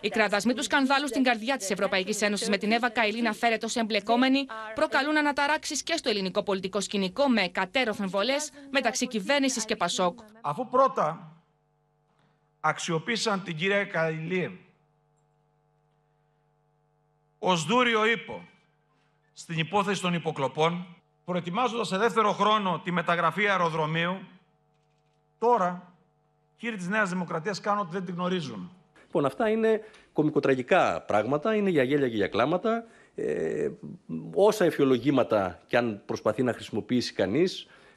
Οι κραδασμοί του σκανδάλου στην καρδιά της Ευρωπαϊκής Ένωσης με την Εύα φέρεται ως εμπλεκόμενη προκαλούν αναταράξεις και στο ελληνικό πολιτικό σκηνικό με κατέρωθεν βολές μεταξύ κυβέρνησης και Πασόκ. Αφού πρώτα αξιοποίησαν την κυρία Καηλή ω δούριο ύπο στην υπόθεση των υποκλοπών, προετοιμάζοντας σε δεύτερο χρόνο τη μεταγραφή αεροδρομίου, τώρα κύριοι της Νέας Δημοκρατίας κάνουν ότι δεν την γνωρίζουν. Λοιπόν, αυτά είναι κομικοτραγικά πράγματα, είναι για γέλια και για κλάματα. Ε, όσα εφιολογήματα και αν προσπαθεί να χρησιμοποιήσει κανείς,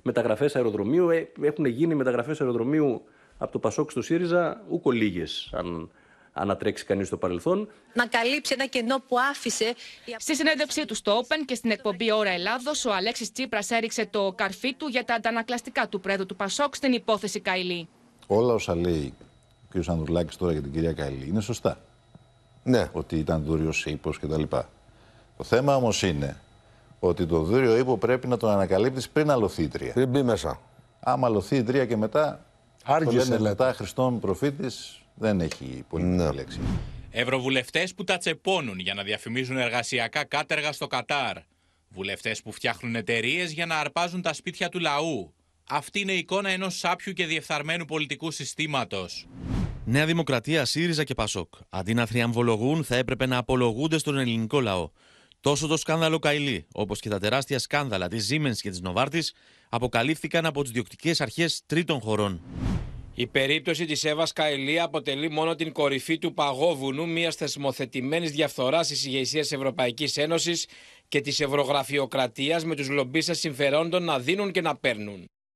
μεταγραφές αεροδρομίου, ε, έχουν γίνει μεταγραφές αεροδρομίου από το Πασόκ στο ΣΥΡΙΖΑ ούκο λίγες, αν ανατρέξει κανείς στο παρελθόν. Να καλύψει ένα κενό που άφησε. Στη συνέντευξή του στο Open και στην εκπομπή Ωρα Ελλάδος, ο Αλέξης Τσίπρας έριξε το καρφί του για τα αντανακλαστικά του πρέδου του Πασόκ στην υπόθεση Καηλή όλα όσα λέει ο κ. Ανδρουλάκη τώρα για την κυρία Καηλή είναι σωστά. Ναι. Ότι ήταν δούριο ύπο κτλ. Το θέμα όμως είναι ότι το δούριο ύπο πρέπει να τον ανακαλύπτεις πριν αλωθεί η τρία. Πριν μπει μέσα. Άμα αλωθεί η τρία και μετά. Άργησε. Το μετά Χριστόν προφήτης δεν έχει πολύ ναι. λέξη. Ευρωβουλευτές που τα τσεπώνουν για να διαφημίζουν εργασιακά κάτεργα στο Κατάρ. Βουλευτές που φτιάχνουν εταιρείες για να αρπάζουν τα σπίτια του λαού. Αυτή είναι η εικόνα ενός σάπιου και διεφθαρμένου πολιτικού συστήματος. Νέα Δημοκρατία, ΣΥΡΙΖΑ και ΠΑΣΟΚ. Αντί να θριαμβολογούν, θα έπρεπε να απολογούνται στον ελληνικό λαό. Τόσο το σκάνδαλο Καϊλή, όπως και τα τεράστια σκάνδαλα της Siemens και της Νοβάρτη, αποκαλύφθηκαν από τις διοκτικές αρχές τρίτων χωρών. Η περίπτωση της Εύας Καϊλή αποτελεί μόνο την κορυφή του παγόβουνου μιας θεσμοθετημένης διαφθοράς της ηγεσίας Ευρωπαϊκής Ένωσης και της ευρωγραφειοκρατία με τους λομπίστες συμφερόντων να δίνουν και να παίρνουν.